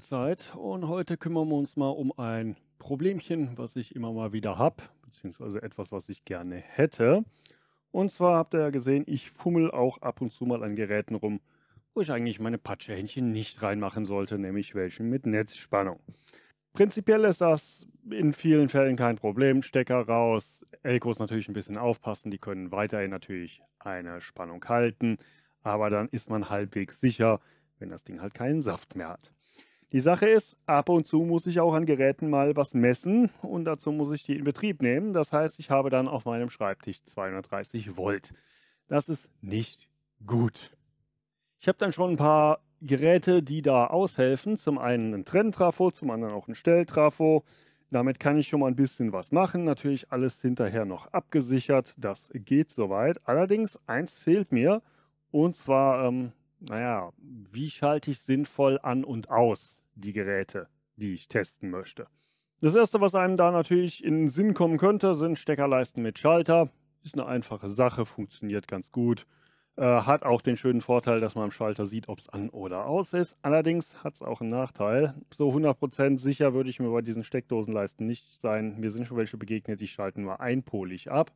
Zeit und heute kümmern wir uns mal um ein Problemchen, was ich immer mal wieder habe, beziehungsweise etwas, was ich gerne hätte. Und zwar habt ihr ja gesehen, ich fummel auch ab und zu mal an Geräten rum, wo ich eigentlich meine Patschehändchen nicht reinmachen sollte, nämlich welchen mit Netzspannung. Prinzipiell ist das in vielen Fällen kein Problem. Stecker raus, Elkos natürlich ein bisschen aufpassen, die können weiterhin natürlich eine Spannung halten, aber dann ist man halbwegs sicher, wenn das Ding halt keinen Saft mehr hat. Die Sache ist, ab und zu muss ich auch an Geräten mal was messen und dazu muss ich die in Betrieb nehmen. Das heißt, ich habe dann auf meinem Schreibtisch 230 Volt. Das ist nicht gut. Ich habe dann schon ein paar Geräte, die da aushelfen. Zum einen ein Trenntrafo, zum anderen auch ein Stelltrafo. Damit kann ich schon mal ein bisschen was machen. Natürlich alles hinterher noch abgesichert. Das geht soweit. Allerdings eins fehlt mir und zwar, ähm, naja, wie schalte ich sinnvoll an und aus? die Geräte, die ich testen möchte. Das erste, was einem da natürlich in den Sinn kommen könnte, sind Steckerleisten mit Schalter. Ist eine einfache Sache, funktioniert ganz gut. Äh, hat auch den schönen Vorteil, dass man am Schalter sieht, ob es an oder aus ist. Allerdings hat es auch einen Nachteil. So 100% sicher würde ich mir bei diesen Steckdosenleisten nicht sein. Mir sind schon welche begegnet, die schalten nur einpolig ab.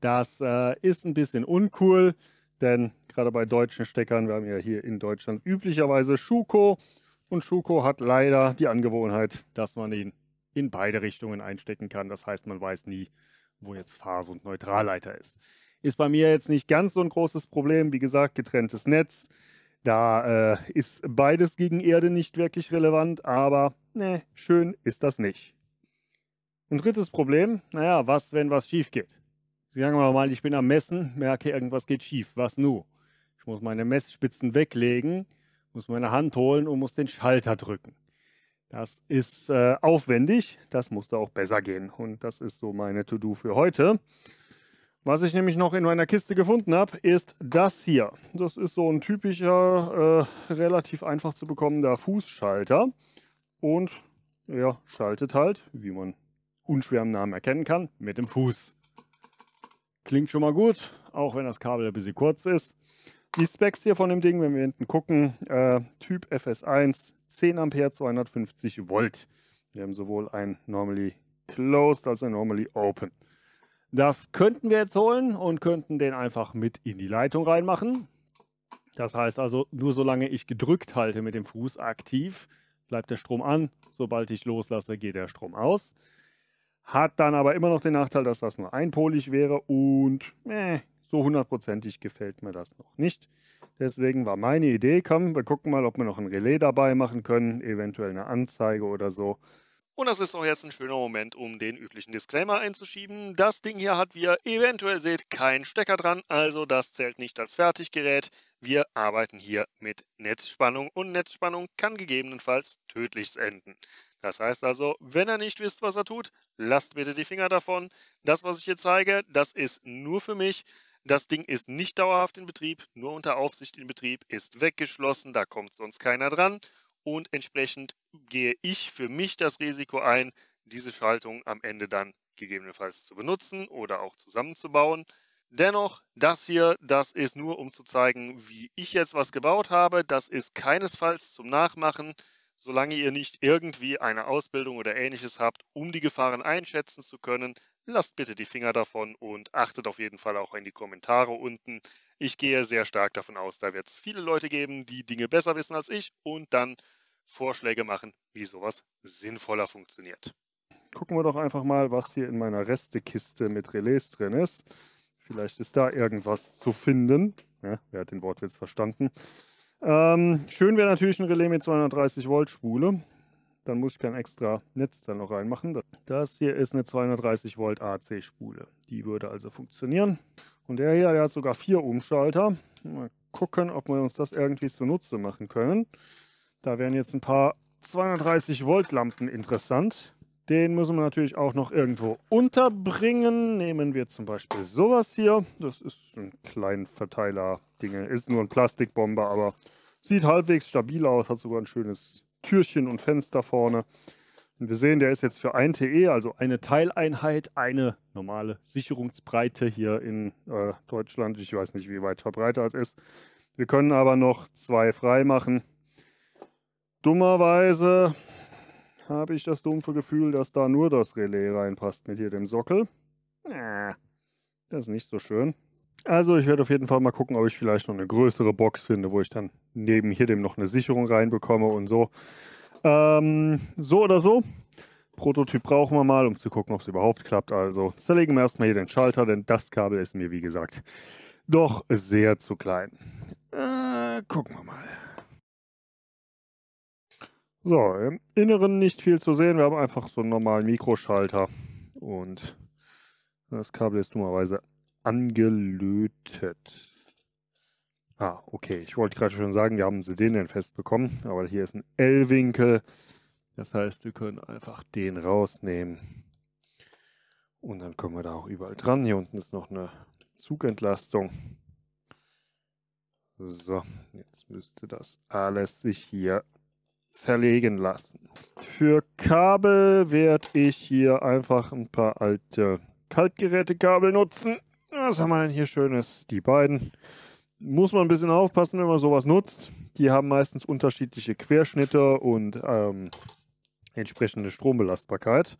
Das äh, ist ein bisschen uncool, denn gerade bei deutschen Steckern, wir haben ja hier in Deutschland üblicherweise Schuko, und Schuko hat leider die Angewohnheit, dass man ihn in beide Richtungen einstecken kann. Das heißt, man weiß nie, wo jetzt Phase und Neutralleiter ist. Ist bei mir jetzt nicht ganz so ein großes Problem. Wie gesagt, getrenntes Netz. Da äh, ist beides gegen Erde nicht wirklich relevant, aber ne, schön ist das nicht. Ein drittes Problem, naja, was, wenn was schief geht? Sagen wir mal, ich bin am Messen, merke, irgendwas geht schief. Was nu? Ich muss meine Messspitzen weglegen muss meine Hand holen und muss den Schalter drücken. Das ist äh, aufwendig, das musste auch besser gehen. Und das ist so meine To-Do für heute. Was ich nämlich noch in meiner Kiste gefunden habe, ist das hier. Das ist so ein typischer, äh, relativ einfach zu bekommender Fußschalter. Und er schaltet halt, wie man unschwer am Namen erkennen kann, mit dem Fuß. Klingt schon mal gut, auch wenn das Kabel ein bisschen kurz ist. Die Specs hier von dem Ding, wenn wir hinten gucken, äh, Typ FS1, 10 Ampere, 250 Volt. Wir haben sowohl ein Normally Closed als ein Normally Open. Das könnten wir jetzt holen und könnten den einfach mit in die Leitung reinmachen. Das heißt also, nur solange ich gedrückt halte mit dem Fuß aktiv, bleibt der Strom an. Sobald ich loslasse, geht der Strom aus. Hat dann aber immer noch den Nachteil, dass das nur einpolig wäre und äh, so hundertprozentig gefällt mir das noch nicht. Deswegen war meine Idee, komm, wir gucken mal, ob wir noch ein Relais dabei machen können, eventuell eine Anzeige oder so. Und das ist auch jetzt ein schöner Moment, um den üblichen Disclaimer einzuschieben. Das Ding hier hat, wie ihr eventuell seht, keinen Stecker dran, also das zählt nicht als Fertiggerät. Wir arbeiten hier mit Netzspannung und Netzspannung kann gegebenenfalls tödlich enden. Das heißt also, wenn ihr nicht wisst, was er tut, lasst bitte die Finger davon. Das, was ich hier zeige, das ist nur für mich. Das Ding ist nicht dauerhaft in Betrieb, nur unter Aufsicht in Betrieb, ist weggeschlossen, da kommt sonst keiner dran und entsprechend gehe ich für mich das Risiko ein, diese Schaltung am Ende dann gegebenenfalls zu benutzen oder auch zusammenzubauen. Dennoch, das hier, das ist nur um zu zeigen, wie ich jetzt was gebaut habe. Das ist keinesfalls zum Nachmachen. Solange ihr nicht irgendwie eine Ausbildung oder ähnliches habt, um die Gefahren einschätzen zu können, lasst bitte die Finger davon und achtet auf jeden Fall auch in die Kommentare unten. Ich gehe sehr stark davon aus, da wird es viele Leute geben, die Dinge besser wissen als ich und dann Vorschläge machen, wie sowas sinnvoller funktioniert. Gucken wir doch einfach mal, was hier in meiner Restekiste mit Relais drin ist. Vielleicht ist da irgendwas zu finden. Ja, wer hat den Wortwitz verstanden? Ähm, schön wäre natürlich ein Relais mit 230 Volt Spule. Dann muss ich kein extra Netz da noch reinmachen. Das hier ist eine 230 Volt AC Spule. Die würde also funktionieren. Und der hier, der hat sogar vier Umschalter. Mal gucken, ob wir uns das irgendwie zunutze machen können. Da wären jetzt ein paar 230 Volt Lampen interessant. Den müssen wir natürlich auch noch irgendwo unterbringen. Nehmen wir zum Beispiel sowas hier. Das ist ein kleiner Verteiler-Dinge. Ist nur ein Plastikbomber, aber Sieht halbwegs stabil aus, hat sogar ein schönes Türchen und Fenster vorne. Und wir sehen, der ist jetzt für 1 TE, also eine Teileinheit, eine normale Sicherungsbreite hier in äh, Deutschland. Ich weiß nicht, wie weit verbreitet ist. Wir können aber noch zwei frei machen. Dummerweise habe ich das dumpfe Gefühl, dass da nur das Relais reinpasst mit hier dem Sockel. Äh, das ist nicht so schön. Also ich werde auf jeden Fall mal gucken, ob ich vielleicht noch eine größere Box finde, wo ich dann neben hier dem noch eine Sicherung reinbekomme und so. Ähm, so oder so. Prototyp brauchen wir mal, um zu gucken, ob es überhaupt klappt. Also zerlegen wir erstmal hier den Schalter, denn das Kabel ist mir, wie gesagt, doch sehr zu klein. Äh, gucken wir mal. So, im Inneren nicht viel zu sehen. Wir haben einfach so einen normalen Mikroschalter. Und das Kabel ist dummerweise angelötet. Ah, okay. Ich wollte gerade schon sagen, wir haben den festbekommen, aber hier ist ein L-Winkel. Das heißt, wir können einfach den rausnehmen. Und dann kommen wir da auch überall dran. Hier unten ist noch eine Zugentlastung. So, jetzt müsste das alles sich hier zerlegen lassen. Für Kabel werde ich hier einfach ein paar alte Kaltgerätekabel nutzen. Was haben wir denn hier Schönes? Die beiden. Muss man ein bisschen aufpassen, wenn man sowas nutzt. Die haben meistens unterschiedliche Querschnitte und ähm, entsprechende Strombelastbarkeit.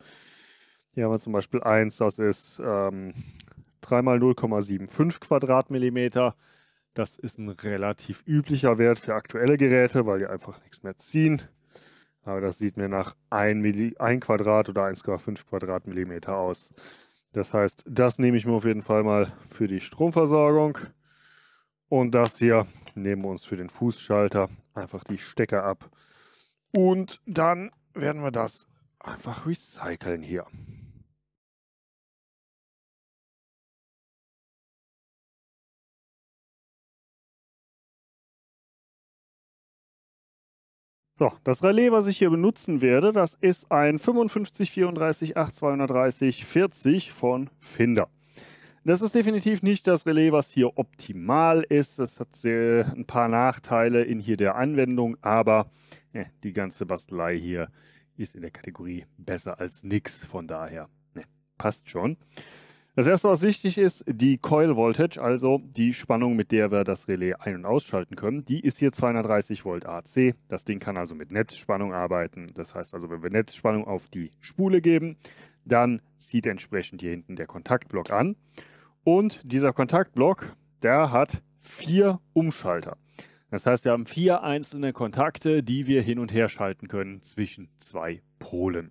Hier haben wir zum Beispiel eins, das ist ähm, 3x0,75 Quadratmillimeter. Das ist ein relativ üblicher Wert für aktuelle Geräte, weil die einfach nichts mehr ziehen. Aber das sieht mir nach 1, 1 Quadrat oder 1,5 Quadratmillimeter aus. Das heißt, das nehme ich mir auf jeden Fall mal für die Stromversorgung. Und das hier nehmen wir uns für den Fußschalter einfach die Stecker ab. Und dann werden wir das einfach recyceln hier. So, das Relais, was ich hier benutzen werde, das ist ein 5534823040 von Finder. Das ist definitiv nicht das Relais, was hier optimal ist. Das hat sehr, ein paar Nachteile in hier der Anwendung, aber ne, die ganze Bastelei hier ist in der Kategorie besser als nix. Von daher ne, passt schon. Das erste, was wichtig ist, die Coil Voltage, also die Spannung, mit der wir das Relais ein- und ausschalten können, die ist hier 230 Volt AC. Das Ding kann also mit Netzspannung arbeiten. Das heißt also, wenn wir Netzspannung auf die Spule geben, dann zieht entsprechend hier hinten der Kontaktblock an. Und dieser Kontaktblock, der hat vier Umschalter. Das heißt, wir haben vier einzelne Kontakte, die wir hin und her schalten können zwischen zwei Polen.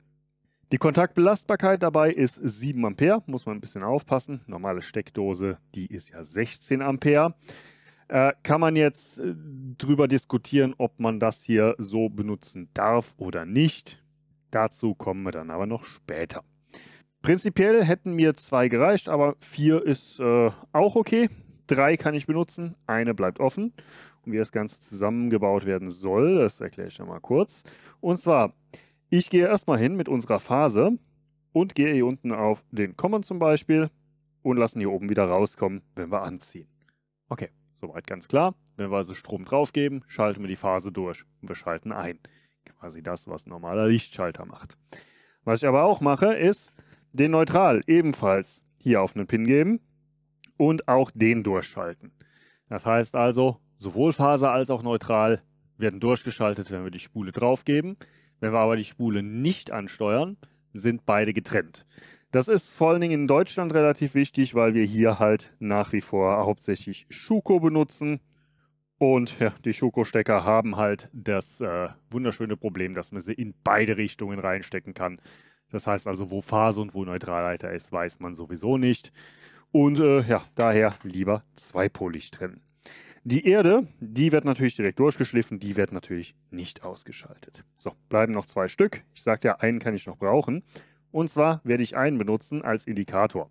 Die Kontaktbelastbarkeit dabei ist 7 Ampere, muss man ein bisschen aufpassen. Normale Steckdose, die ist ja 16 Ampere. Äh, kann man jetzt äh, drüber diskutieren, ob man das hier so benutzen darf oder nicht. Dazu kommen wir dann aber noch später. Prinzipiell hätten mir zwei gereicht, aber vier ist äh, auch okay. Drei kann ich benutzen, eine bleibt offen. Und wie das Ganze zusammengebaut werden soll, das erkläre ich nochmal kurz. Und zwar ich gehe erstmal hin mit unserer Phase und gehe hier unten auf den Common zum Beispiel und lassen hier oben wieder rauskommen, wenn wir anziehen. Okay, soweit ganz klar. Wenn wir also Strom draufgeben, schalten wir die Phase durch und wir schalten ein. Quasi das, was ein normaler Lichtschalter macht. Was ich aber auch mache, ist den Neutral ebenfalls hier auf einen Pin geben und auch den durchschalten. Das heißt also, sowohl Phase als auch Neutral werden durchgeschaltet, wenn wir die Spule draufgeben. Wenn wir aber die Spule nicht ansteuern, sind beide getrennt. Das ist vor allen Dingen in Deutschland relativ wichtig, weil wir hier halt nach wie vor hauptsächlich Schuko benutzen. Und ja, die Schuko-Stecker haben halt das äh, wunderschöne Problem, dass man sie in beide Richtungen reinstecken kann. Das heißt also, wo Phase und wo Neutralleiter ist, weiß man sowieso nicht. Und äh, ja, daher lieber zweipolig trennen. Die Erde, die wird natürlich direkt durchgeschliffen, die wird natürlich nicht ausgeschaltet. So, bleiben noch zwei Stück. Ich sagte ja, einen kann ich noch brauchen. Und zwar werde ich einen benutzen als Indikator.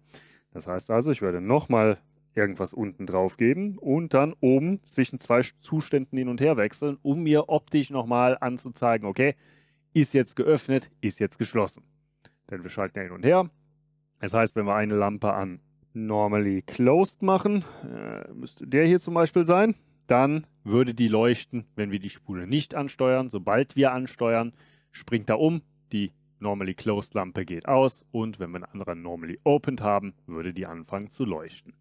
Das heißt also, ich werde nochmal irgendwas unten drauf geben und dann oben zwischen zwei Zuständen hin und her wechseln, um mir optisch nochmal anzuzeigen, okay, ist jetzt geöffnet, ist jetzt geschlossen. Denn wir schalten ja hin und her. Das heißt, wenn wir eine Lampe an normally closed machen, äh, müsste der hier zum Beispiel sein, dann würde die leuchten, wenn wir die Spule nicht ansteuern. Sobald wir ansteuern, springt er um, die normally closed Lampe geht aus und wenn wir eine andere normally opened haben, würde die anfangen zu leuchten.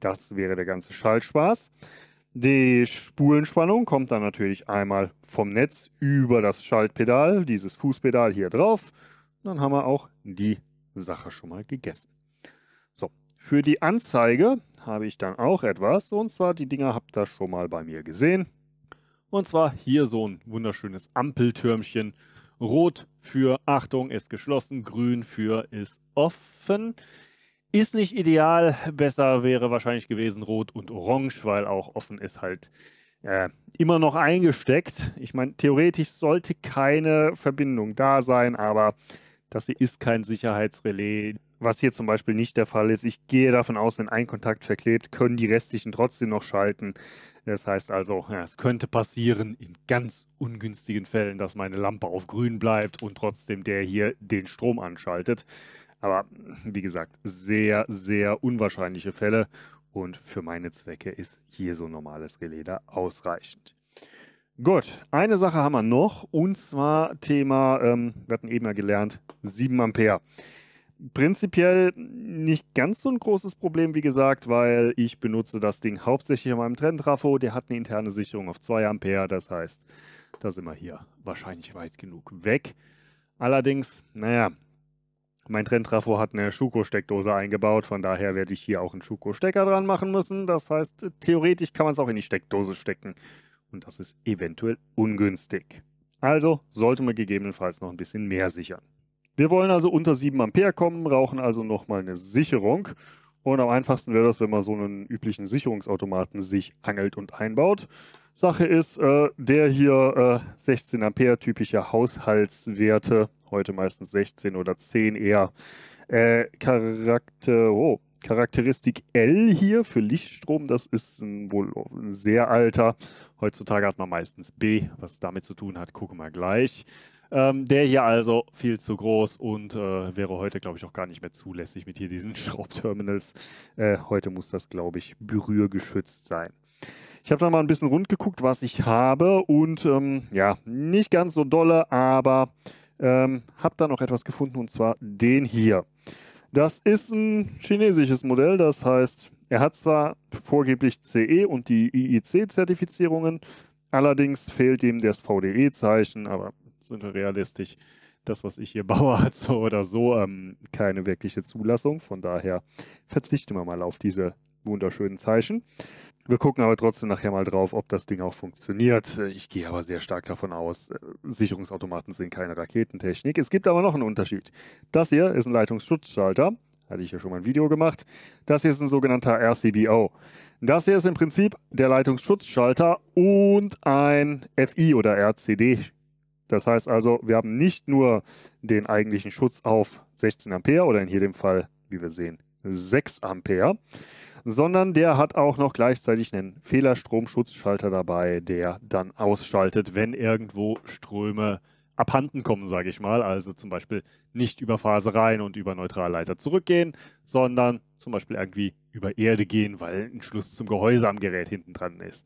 Das wäre der ganze Schaltspaß. Die Spulenspannung kommt dann natürlich einmal vom Netz über das Schaltpedal, dieses Fußpedal hier drauf. Dann haben wir auch die Sache schon mal gegessen. Für die Anzeige habe ich dann auch etwas. Und zwar, die Dinger habt ihr schon mal bei mir gesehen. Und zwar hier so ein wunderschönes Ampeltürmchen. Rot für Achtung ist geschlossen, grün für ist offen. Ist nicht ideal, besser wäre wahrscheinlich gewesen rot und orange, weil auch offen ist halt äh, immer noch eingesteckt. Ich meine, theoretisch sollte keine Verbindung da sein, aber das hier ist kein Sicherheitsrelais was hier zum Beispiel nicht der Fall ist. Ich gehe davon aus, wenn ein Kontakt verklebt, können die restlichen trotzdem noch schalten. Das heißt also, ja, es könnte passieren in ganz ungünstigen Fällen, dass meine Lampe auf grün bleibt und trotzdem der hier den Strom anschaltet. Aber wie gesagt, sehr, sehr unwahrscheinliche Fälle und für meine Zwecke ist hier so normales Geleder ausreichend. Gut, eine Sache haben wir noch und zwar Thema, ähm, wir hatten eben ja gelernt, 7 Ampere. Prinzipiell nicht ganz so ein großes Problem, wie gesagt, weil ich benutze das Ding hauptsächlich an meinem Trenntrafo. Der hat eine interne Sicherung auf 2 Ampere, das heißt, da sind wir hier wahrscheinlich weit genug weg. Allerdings, naja, mein Trenntrafo hat eine Schuko-Steckdose eingebaut, von daher werde ich hier auch einen Schuko-Stecker dran machen müssen. Das heißt, theoretisch kann man es auch in die Steckdose stecken und das ist eventuell ungünstig. Also sollte man gegebenenfalls noch ein bisschen mehr sichern. Wir wollen also unter 7 Ampere kommen, brauchen also nochmal eine Sicherung. Und am einfachsten wäre das, wenn man so einen üblichen Sicherungsautomaten sich angelt und einbaut. Sache ist, äh, der hier äh, 16 Ampere typische Haushaltswerte, heute meistens 16 oder 10 eher, äh, Charakter, oh, Charakteristik L hier für Lichtstrom, das ist ein, wohl ein sehr alter. Heutzutage hat man meistens B, was damit zu tun hat, gucken wir gleich. Ähm, der hier also viel zu groß und äh, wäre heute, glaube ich, auch gar nicht mehr zulässig mit hier diesen Schraubterminals. Äh, heute muss das, glaube ich, berührgeschützt sein. Ich habe dann mal ein bisschen rund geguckt, was ich habe und ähm, ja, nicht ganz so dolle, aber ähm, habe da noch etwas gefunden und zwar den hier. Das ist ein chinesisches Modell, das heißt, er hat zwar vorgeblich CE und die IIC-Zertifizierungen, allerdings fehlt ihm das VDE-Zeichen, aber sind wir realistisch, das, was ich hier baue, hat so oder so ähm, keine wirkliche Zulassung. Von daher verzichten wir mal auf diese wunderschönen Zeichen. Wir gucken aber trotzdem nachher mal drauf, ob das Ding auch funktioniert. Äh, ich gehe aber sehr stark davon aus, äh, Sicherungsautomaten sind keine Raketentechnik. Es gibt aber noch einen Unterschied. Das hier ist ein Leitungsschutzschalter. Hatte ich ja schon mal ein Video gemacht. Das hier ist ein sogenannter RCBO. Das hier ist im Prinzip der Leitungsschutzschalter und ein FI oder RCD das heißt also, wir haben nicht nur den eigentlichen Schutz auf 16 Ampere oder in jedem Fall, wie wir sehen, 6 Ampere, sondern der hat auch noch gleichzeitig einen Fehlerstromschutzschalter dabei, der dann ausschaltet, wenn irgendwo Ströme abhanden kommen, sage ich mal. Also zum Beispiel nicht über Phase rein und über Neutralleiter zurückgehen, sondern zum Beispiel irgendwie über Erde gehen, weil ein Schluss zum Gehäuse am Gerät hinten dran ist.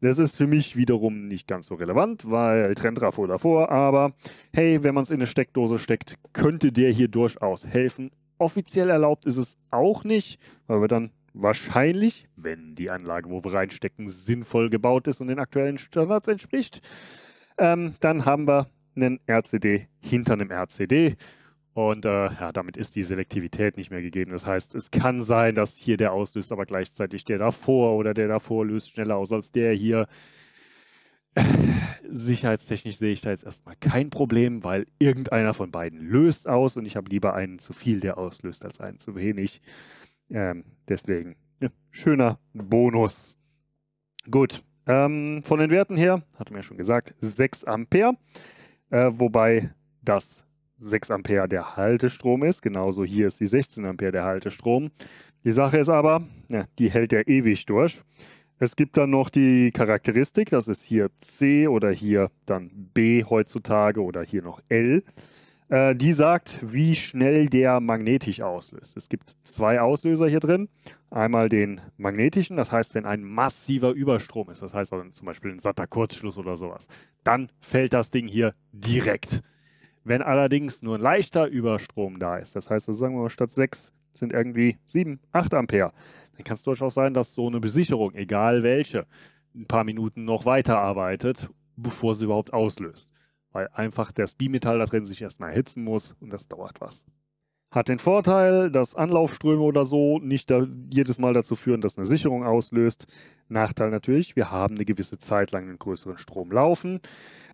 Das ist für mich wiederum nicht ganz so relevant, weil Trendrafo davor, aber hey, wenn man es in eine Steckdose steckt, könnte der hier durchaus helfen. Offiziell erlaubt ist es auch nicht, weil wir dann wahrscheinlich, wenn die Anlage, wo wir reinstecken, sinnvoll gebaut ist und den aktuellen Standards entspricht, ähm, dann haben wir einen RCD hinter einem RCD. Und äh, ja, damit ist die Selektivität nicht mehr gegeben. Das heißt, es kann sein, dass hier der auslöst, aber gleichzeitig der davor oder der davor löst schneller aus als der hier. Sicherheitstechnisch sehe ich da jetzt erstmal kein Problem, weil irgendeiner von beiden löst aus und ich habe lieber einen zu viel, der auslöst, als einen zu wenig. Ähm, deswegen, ja, schöner Bonus. Gut, ähm, von den Werten her, hatte mir ja schon gesagt, 6 Ampere, äh, wobei das 6 Ampere der Haltestrom ist. Genauso hier ist die 16 Ampere der Haltestrom. Die Sache ist aber, ja, die hält er ewig durch. Es gibt dann noch die Charakteristik, das ist hier C oder hier dann B heutzutage oder hier noch L. Äh, die sagt, wie schnell der magnetisch auslöst. Es gibt zwei Auslöser hier drin. Einmal den magnetischen, das heißt, wenn ein massiver Überstrom ist, das heißt also zum Beispiel ein satter Kurzschluss oder sowas, dann fällt das Ding hier direkt. Wenn allerdings nur ein leichter Überstrom da ist, das heißt, also sagen wir mal, statt 6 sind irgendwie 7, 8 Ampere, dann kann es durchaus sein, dass so eine Besicherung, egal welche, ein paar Minuten noch weiterarbeitet, bevor sie überhaupt auslöst weil einfach das Bimetall da drin sich erstmal erhitzen muss und das dauert was. Hat den Vorteil, dass Anlaufströme oder so nicht jedes Mal dazu führen, dass eine Sicherung auslöst. Nachteil natürlich, wir haben eine gewisse Zeit lang einen größeren Strom laufen.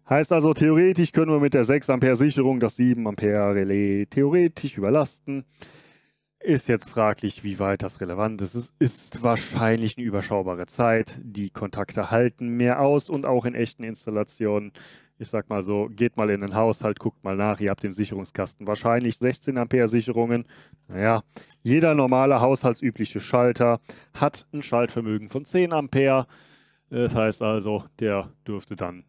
Heißt also, theoretisch können wir mit der 6 Ampere Sicherung das 7 Ampere Relais theoretisch überlasten. Ist jetzt fraglich, wie weit das relevant ist. Es ist wahrscheinlich eine überschaubare Zeit. Die Kontakte halten mehr aus und auch in echten Installationen ich sag mal so, geht mal in den Haushalt, guckt mal nach, ihr habt im Sicherungskasten wahrscheinlich 16 Ampere Sicherungen. Naja, jeder normale haushaltsübliche Schalter hat ein Schaltvermögen von 10 Ampere. Das heißt also, der dürfte dann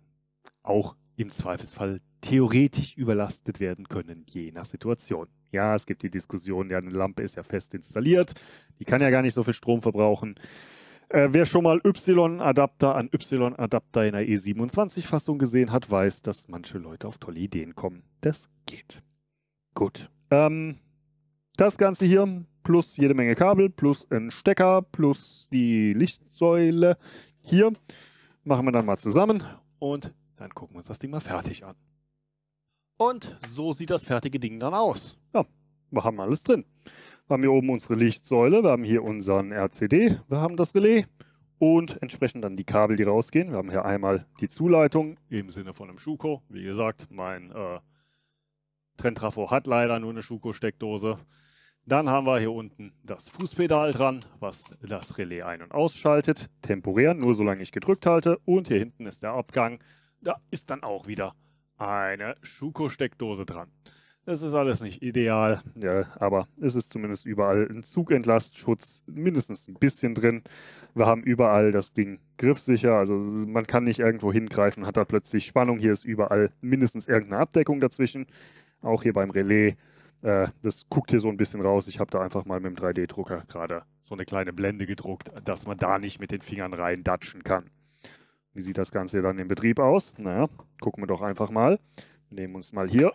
auch im Zweifelsfall theoretisch überlastet werden können, je nach Situation. Ja, es gibt die Diskussion, ja, eine Lampe ist ja fest installiert, die kann ja gar nicht so viel Strom verbrauchen. Äh, wer schon mal Y-Adapter an Y-Adapter in der E27-Fassung gesehen hat, weiß, dass manche Leute auf tolle Ideen kommen. Das geht. Gut. Ähm, das Ganze hier plus jede Menge Kabel, plus ein Stecker, plus die Lichtsäule hier machen wir dann mal zusammen und dann gucken wir uns das Ding mal fertig an. Und so sieht das fertige Ding dann aus. Ja, wir haben alles drin. Wir haben hier oben unsere Lichtsäule, wir haben hier unseren RCD, wir haben das Relais und entsprechend dann die Kabel, die rausgehen. Wir haben hier einmal die Zuleitung im Sinne von einem Schuko. Wie gesagt, mein äh, Trendtrafo hat leider nur eine Schuko-Steckdose. Dann haben wir hier unten das Fußpedal dran, was das Relais ein- und ausschaltet. Temporär, nur solange ich gedrückt halte. Und hier hinten ist der Abgang. Da ist dann auch wieder eine Schuko-Steckdose dran. Es ist alles nicht ideal, ja, aber es ist zumindest überall ein Zugentlastschutz mindestens ein bisschen drin. Wir haben überall das Ding griffsicher, also man kann nicht irgendwo hingreifen, hat da plötzlich Spannung. Hier ist überall mindestens irgendeine Abdeckung dazwischen. Auch hier beim Relais, äh, das guckt hier so ein bisschen raus. Ich habe da einfach mal mit dem 3D-Drucker gerade so eine kleine Blende gedruckt, dass man da nicht mit den Fingern rein datschen kann. Wie sieht das Ganze dann im Betrieb aus? Naja, gucken wir doch einfach mal. Nehmen uns mal hier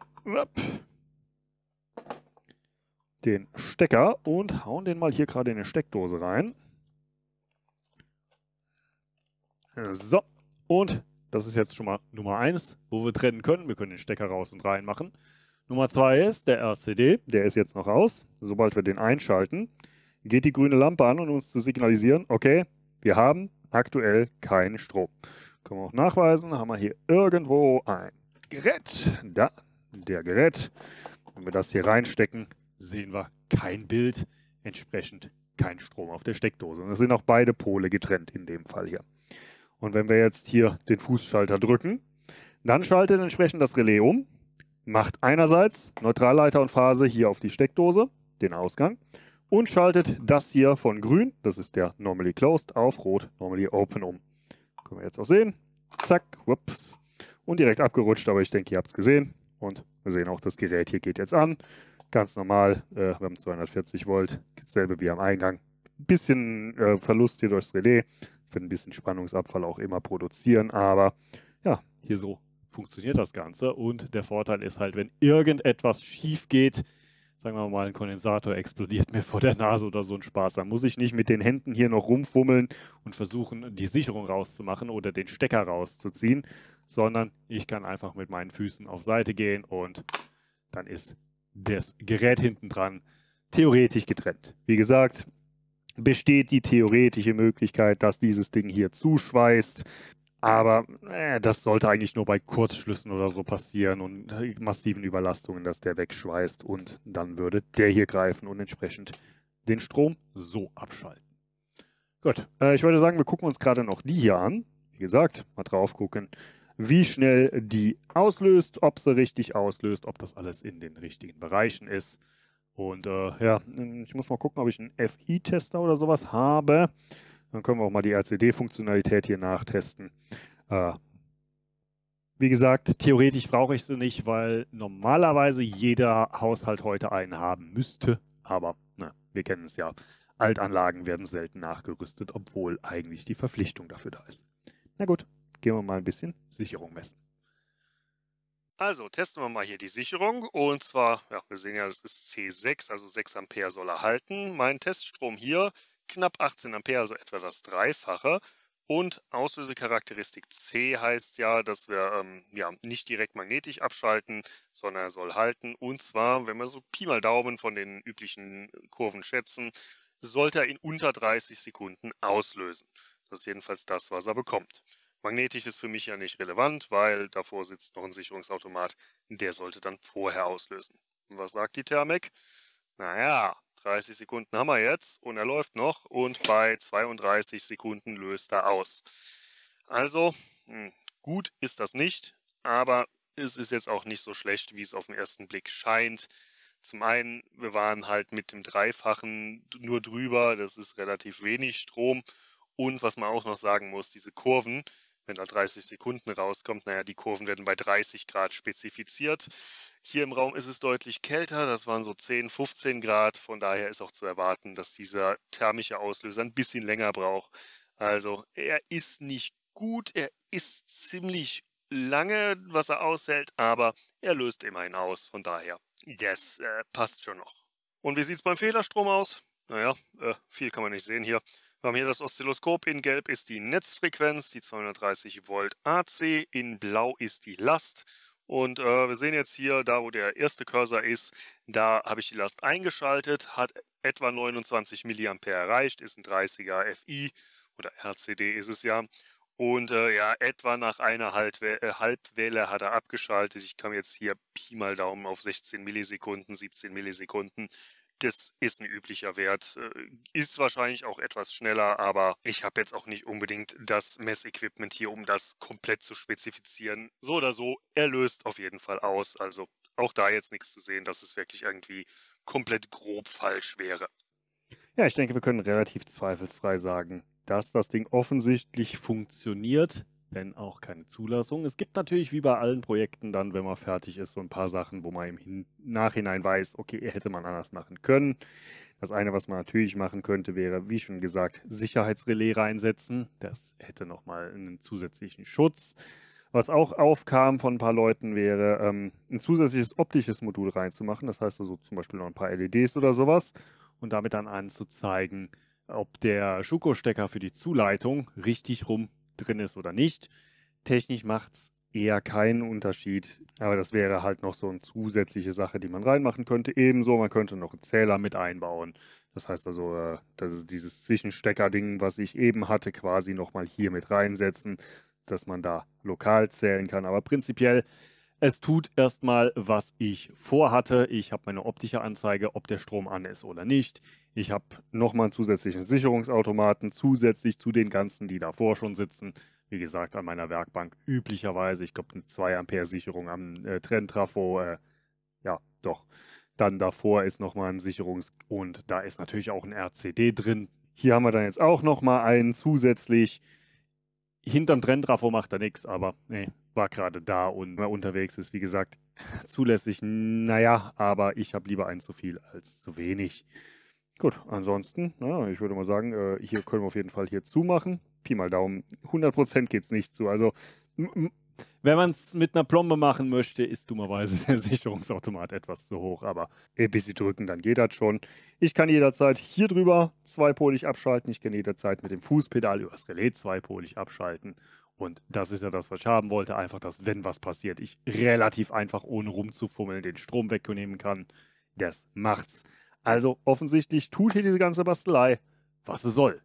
den Stecker und hauen den mal hier gerade in die Steckdose rein. So, und das ist jetzt schon mal Nummer 1, wo wir trennen können. Wir können den Stecker raus und rein machen. Nummer 2 ist der RCD, der ist jetzt noch aus. Sobald wir den einschalten, geht die grüne Lampe an, um uns zu signalisieren, okay, wir haben aktuell keinen Strom. Können wir auch nachweisen, haben wir hier irgendwo ein Gerät. Da, der Gerät. Wenn wir das hier reinstecken, sehen wir kein Bild, entsprechend kein Strom auf der Steckdose. Und es sind auch beide Pole getrennt in dem Fall hier. Und wenn wir jetzt hier den Fußschalter drücken, dann schaltet entsprechend das Relais um, macht einerseits Neutralleiter und Phase hier auf die Steckdose, den Ausgang, und schaltet das hier von grün, das ist der Normally Closed, auf rot Normally Open um. Können wir jetzt auch sehen. Zack, whoops. Und direkt abgerutscht, aber ich denke, ihr habt es gesehen. Und wir sehen auch, das Gerät hier geht jetzt an ganz normal. Äh, wir haben 240 Volt, dasselbe wie am Eingang. Ein bisschen äh, Verlust hier durchs Relais. Ich werde ein bisschen Spannungsabfall auch immer produzieren, aber ja, hier so funktioniert das Ganze. Und der Vorteil ist halt, wenn irgendetwas schief geht, sagen wir mal, ein Kondensator explodiert mir vor der Nase oder so ein Spaß. Dann muss ich nicht mit den Händen hier noch rumfummeln und versuchen, die Sicherung rauszumachen oder den Stecker rauszuziehen, sondern ich kann einfach mit meinen Füßen auf Seite gehen und dann ist das Gerät hinten dran theoretisch getrennt. Wie gesagt, besteht die theoretische Möglichkeit, dass dieses Ding hier zuschweißt. Aber äh, das sollte eigentlich nur bei Kurzschlüssen oder so passieren und äh, massiven Überlastungen, dass der wegschweißt und dann würde der hier greifen und entsprechend den Strom so abschalten. Gut, äh, ich würde sagen, wir gucken uns gerade noch die hier an. Wie gesagt, mal drauf gucken wie schnell die auslöst, ob sie richtig auslöst, ob das alles in den richtigen Bereichen ist. Und äh, ja, ich muss mal gucken, ob ich einen FI-Tester oder sowas habe. Dann können wir auch mal die RCD-Funktionalität hier nachtesten. Äh, wie gesagt, theoretisch brauche ich sie nicht, weil normalerweise jeder Haushalt heute einen haben müsste. Aber na, wir kennen es ja. Altanlagen werden selten nachgerüstet, obwohl eigentlich die Verpflichtung dafür da ist. Na gut, gehen wir mal ein bisschen Sicherung messen. Also testen wir mal hier die Sicherung und zwar, ja, wir sehen ja, das ist C6, also 6 Ampere soll er halten. Mein Teststrom hier knapp 18 Ampere, also etwa das Dreifache. Und Auslösecharakteristik C heißt ja, dass wir ähm, ja, nicht direkt magnetisch abschalten, sondern er soll halten. Und zwar, wenn wir so Pi mal Daumen von den üblichen Kurven schätzen, sollte er in unter 30 Sekunden auslösen. Das ist jedenfalls das, was er bekommt. Magnetisch ist für mich ja nicht relevant, weil davor sitzt noch ein Sicherungsautomat. Der sollte dann vorher auslösen. Und was sagt die Thermik? Naja, 30 Sekunden haben wir jetzt und er läuft noch und bei 32 Sekunden löst er aus. Also, hm, gut ist das nicht, aber es ist jetzt auch nicht so schlecht, wie es auf den ersten Blick scheint. Zum einen, wir waren halt mit dem Dreifachen nur drüber, das ist relativ wenig Strom. Und was man auch noch sagen muss, diese Kurven, wenn da 30 Sekunden rauskommt, naja, die Kurven werden bei 30 Grad spezifiziert. Hier im Raum ist es deutlich kälter, das waren so 10, 15 Grad. Von daher ist auch zu erwarten, dass dieser thermische Auslöser ein bisschen länger braucht. Also er ist nicht gut, er ist ziemlich lange, was er aushält, aber er löst immerhin aus. Von daher, das äh, passt schon noch. Und wie sieht es beim Fehlerstrom aus? Naja, äh, viel kann man nicht sehen hier. Wir haben hier das Oszilloskop. In gelb ist die Netzfrequenz, die 230 Volt AC. In blau ist die Last. Und äh, wir sehen jetzt hier, da wo der erste Cursor ist, da habe ich die Last eingeschaltet, hat etwa 29 mA erreicht, ist ein 30er FI oder RCD ist es ja. Und äh, ja, etwa nach einer Halbwelle, äh, Halbwelle hat er abgeschaltet. Ich kann jetzt hier Pi mal Daumen auf 16 Millisekunden, 17 Millisekunden das ist ein üblicher Wert. Äh, ist wahrscheinlich auch etwas schneller, aber ich habe jetzt auch nicht unbedingt das Messequipment hier, um das komplett zu spezifizieren. So oder so, er löst auf jeden Fall aus. Also auch da jetzt nichts zu sehen, dass es wirklich irgendwie komplett grob falsch wäre. Ja, ich denke, wir können relativ zweifelsfrei sagen, dass das Ding offensichtlich funktioniert wenn auch keine Zulassung. Es gibt natürlich wie bei allen Projekten dann, wenn man fertig ist, so ein paar Sachen, wo man im Nachhinein weiß, okay, hätte man anders machen können. Das eine, was man natürlich machen könnte, wäre, wie schon gesagt, Sicherheitsrelais reinsetzen. Das hätte nochmal einen zusätzlichen Schutz. Was auch aufkam von ein paar Leuten wäre, ähm, ein zusätzliches optisches Modul reinzumachen. Das heißt also zum Beispiel noch ein paar LEDs oder sowas und damit dann anzuzeigen, ob der Schuko-Stecker für die Zuleitung richtig rum drin ist oder nicht. Technisch macht es eher keinen Unterschied, aber das wäre halt noch so eine zusätzliche Sache, die man reinmachen könnte. Ebenso, man könnte noch einen Zähler mit einbauen. Das heißt also, also dieses Zwischenstecker-Ding, was ich eben hatte, quasi nochmal hier mit reinsetzen, dass man da lokal zählen kann. Aber prinzipiell es tut erstmal, was ich vorhatte. Ich habe meine optische Anzeige, ob der Strom an ist oder nicht. Ich habe nochmal einen zusätzlichen Sicherungsautomaten, zusätzlich zu den ganzen, die davor schon sitzen. Wie gesagt, an meiner Werkbank üblicherweise, ich glaube, eine 2 Ampere Sicherung am äh, Trenntrafo. Äh, ja, doch. Dann davor ist nochmal ein Sicherungs- und da ist natürlich auch ein RCD drin. Hier haben wir dann jetzt auch nochmal einen zusätzlich hinterm Trendraffo macht er nichts, aber nee, war gerade da und unterwegs ist, wie gesagt, zulässig, naja, aber ich habe lieber ein zu viel als zu wenig. Gut, ansonsten, na, ich würde mal sagen, äh, hier können wir auf jeden Fall hier zumachen. Pi mal Daumen, 100% geht es nicht zu. Also wenn man es mit einer Plombe machen möchte, ist dummerweise der Sicherungsautomat etwas zu hoch, aber ein bisschen drücken, dann geht das schon. Ich kann jederzeit hier drüber zweipolig abschalten. Ich kann jederzeit mit dem Fußpedal über das Relais zweipolig abschalten. Und das ist ja das, was ich haben wollte. Einfach, dass, wenn was passiert, ich relativ einfach, ohne rumzufummeln, den Strom wegnehmen kann. Das macht's. Also offensichtlich tut hier diese ganze Bastelei, was es soll.